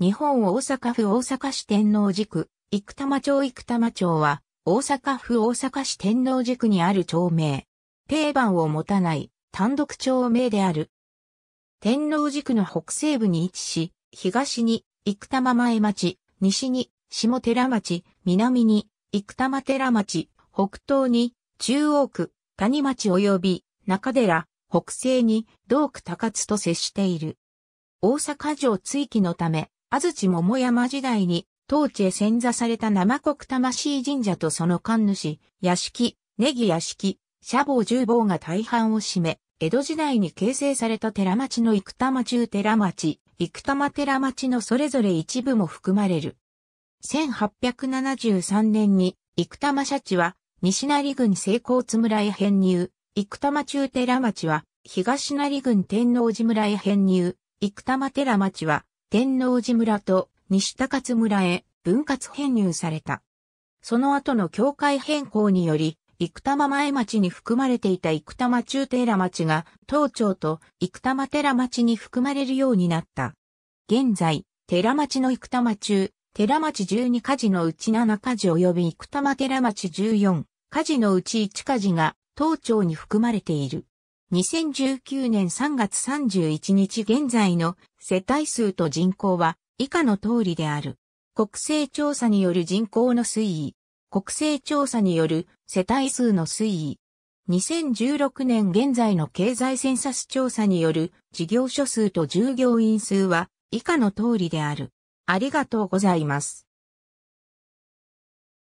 日本大阪府大阪市天王寺区、生玉町生玉町は、大阪府大阪市天王寺区にある町名。定番を持たない単独町名である。天王寺区の北西部に位置し、東に生玉前町、西に下寺町、南に生玉寺町、北東に中央区、谷町及び中寺、北西に道区高津と接している。大阪城追記のため、安土桃山時代に、当地へ遷座された生国魂神社とその神主、屋敷、ネギ屋敷、社坊十坊が大半を占め、江戸時代に形成された寺町の生玉中寺町、生玉寺町のそれぞれ一部も含まれる。1873年に、生玉社地は、西成郡西高津村へ編入、生玉中寺町は、東成郡天王寺村へ編入、生玉寺町は、天王寺村と西高津村へ分割編入された。その後の境界変更により、生玉前町に含まれていた生玉中寺町が、東町と生玉寺町に含まれるようになった。現在、寺町の生玉中、寺町12火事のうち7火事及び生玉寺町14火事のうち1火事が、東町に含まれている。2019年3月31日現在の世帯数と人口は以下の通りである。国勢調査による人口の推移。国勢調査による世帯数の推移。2016年現在の経済センサス調査による事業所数と従業員数は以下の通りである。ありがとうございます。